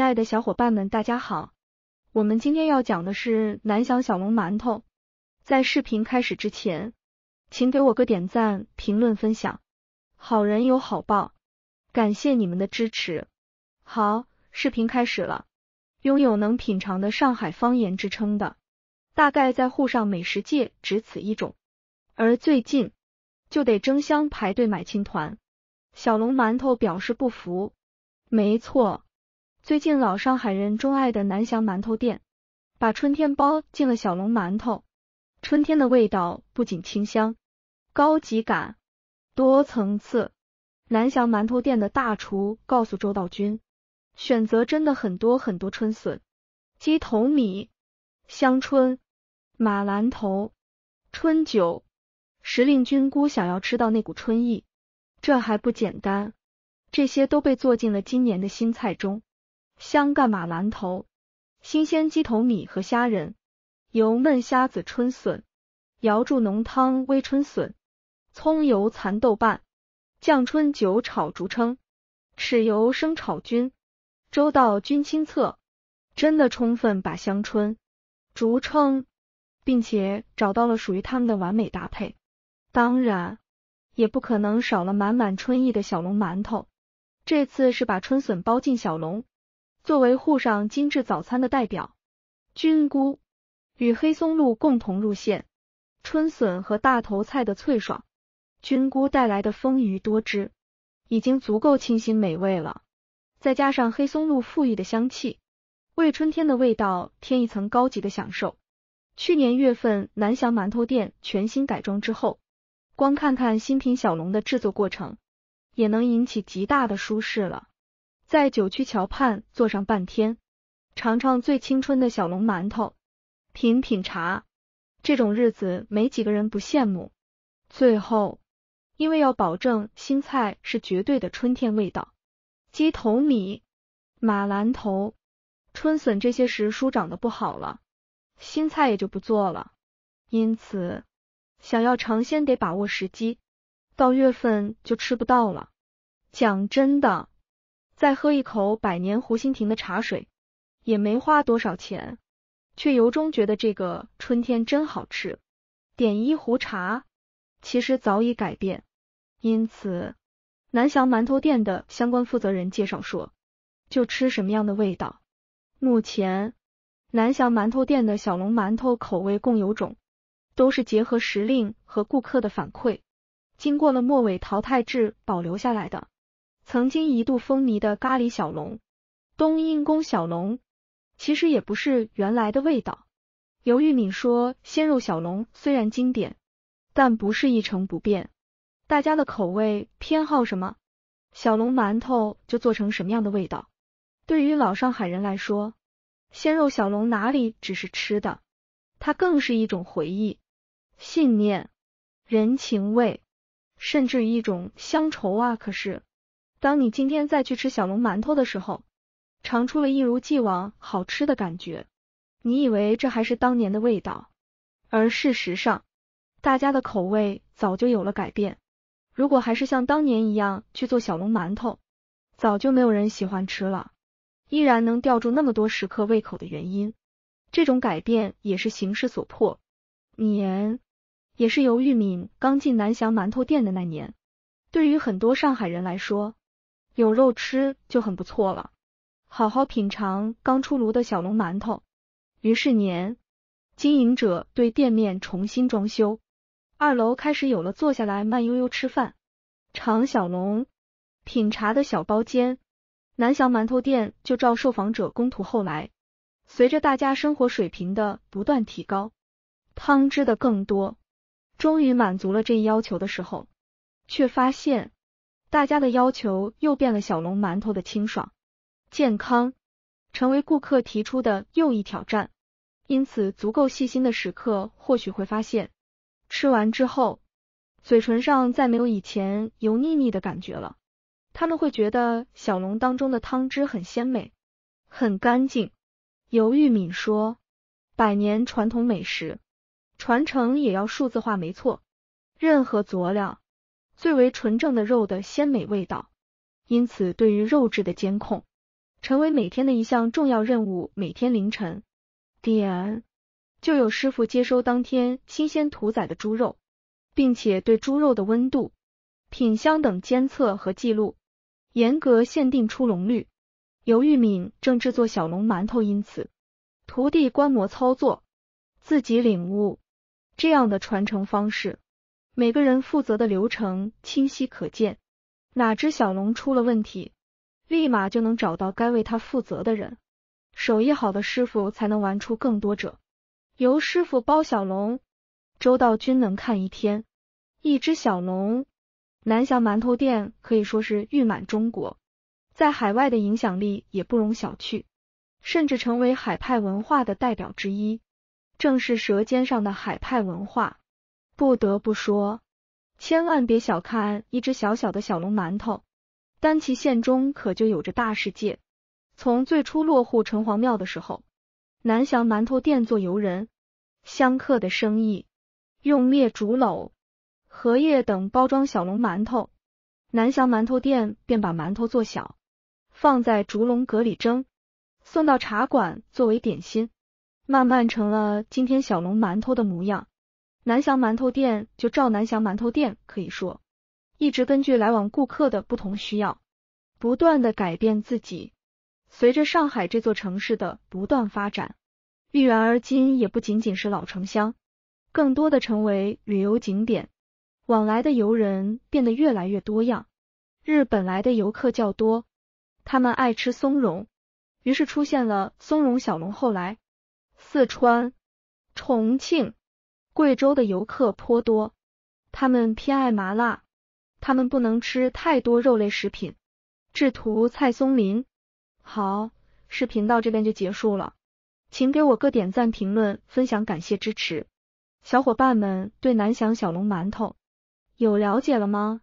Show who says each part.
Speaker 1: 亲爱的小伙伴们，大家好！我们今天要讲的是南翔小龙馒头。在视频开始之前，请给我个点赞、评论、分享，好人有好报，感谢你们的支持。好，视频开始了。拥有能品尝的上海方言之称的，大概在沪上美食界只此一种。而最近就得争相排队买青团，小龙馒头表示不服。没错。最近老上海人钟爱的南翔馒头店，把春天包进了小龙馒头。春天的味道不仅清香、高级感、多层次。南翔馒头店的大厨告诉周道君，选择真的很多很多。春笋、鸡头米、香椿、马兰头、春韭、时令菌菇，想要吃到那股春意，这还不简单？这些都被做进了今年的新菜中。香干马兰头、新鲜鸡头米和虾仁、油焖虾子、春笋、瑶柱浓汤煨春笋、葱油蚕豆瓣酱春酒炒竹蛏、豉油生炒菌、周到菌清侧，真的充分把香椿、竹蛏，并且找到了属于他们的完美搭配。当然，也不可能少了满满春意的小笼馒头。这次是把春笋包进小笼。作为沪上精致早餐的代表，菌菇与黑松露共同入馅，春笋和大头菜的脆爽，菌菇带来的丰腴多汁，已经足够清新美味了。再加上黑松露馥郁的香气，为春天的味道添一层高级的享受。去年月份南翔馒头店全新改装之后，光看看新品小笼的制作过程，也能引起极大的舒适了。在九曲桥畔坐上半天，尝尝最青春的小笼馒头，品品茶，这种日子没几个人不羡慕。最后，因为要保证新菜是绝对的春天味道，鸡头米、马兰头、春笋这些时蔬长得不好了，新菜也就不做了。因此，想要尝鲜得把握时机，到月份就吃不到了。讲真的。再喝一口百年湖心亭的茶水，也没花多少钱，却由衷觉得这个春天真好吃。点一壶茶，其实早已改变。因此，南翔馒头店的相关负责人介绍说，就吃什么样的味道。目前，南翔馒头店的小龙馒头口味共有种，都是结合时令和顾客的反馈，经过了末尾淘汰制保留下来的。曾经一度风靡的咖喱小龙、冬阴功小龙，其实也不是原来的味道。刘玉敏说，鲜肉小龙虽然经典，但不是一成不变。大家的口味偏好什么，小龙馒头就做成什么样的味道。对于老上海人来说，鲜肉小龙哪里只是吃的，它更是一种回忆、信念、人情味，甚至一种乡愁啊！可是。当你今天再去吃小龙馒头的时候，尝出了一如既往好吃的感觉。你以为这还是当年的味道，而事实上，大家的口味早就有了改变。如果还是像当年一样去做小龙馒头，早就没有人喜欢吃了。依然能吊住那么多食客胃口的原因，这种改变也是形势所迫。年也是由玉敏刚进南翔馒头店的那年，对于很多上海人来说。有肉吃就很不错了，好好品尝刚出炉的小笼馒头。于是年，经营者对店面重新装修，二楼开始有了坐下来慢悠悠吃饭、尝小龙品茶的小包间。南翔馒头店就照受访者供图。后来，随着大家生活水平的不断提高，汤汁的更多，终于满足了这一要求的时候，却发现。大家的要求又变了，小龙馒头的清爽、健康，成为顾客提出的又一挑战。因此，足够细心的食客或许会发现，吃完之后，嘴唇上再没有以前油腻腻的感觉了。他们会觉得小龙当中的汤汁很鲜美、很干净。尤玉敏说：“百年传统美食传承也要数字化，没错，任何佐料。”最为纯正的肉的鲜美味道，因此对于肉质的监控成为每天的一项重要任务。每天凌晨点，就有师傅接收当天新鲜屠宰的猪肉，并且对猪肉的温度、品相等监测和记录，严格限定出笼率。由玉敏正制作小龙馒头，因此徒弟观摩操作，自己领悟这样的传承方式。每个人负责的流程清晰可见，哪只小龙出了问题，立马就能找到该为他负责的人。手艺好的师傅才能玩出更多者，由师傅包小龙，周道君能看一天。一只小龙，南翔馒头店可以说是誉满中国，在海外的影响力也不容小觑，甚至成为海派文化的代表之一，正是舌尖上的海派文化。不得不说，千万别小看一只小小的小龙馒头。丹岐县中可就有着大世界。从最初落户城隍庙的时候，南翔馒头店做游人、香客的生意，用灭竹篓、荷叶等包装小龙馒头，南翔馒头店便把馒头做小，放在竹笼格里蒸，送到茶馆作为点心，慢慢成了今天小龙馒头的模样。南翔馒头店就赵南翔馒头店可以说，一直根据来往顾客的不同需要，不断的改变自己。随着上海这座城市的不断发展，豫园而今也不仅仅是老城乡，更多的成为旅游景点。往来的游人变得越来越多样，日本来的游客较多，他们爱吃松茸，于是出现了松茸小龙。后来，四川、重庆。贵州的游客颇多，他们偏爱麻辣，他们不能吃太多肉类食品。制图：蔡松林。好，视频到这边就结束了，请给我个点赞、评论、分享，感谢支持。小伙伴们对南翔小龙馒头有了解了吗？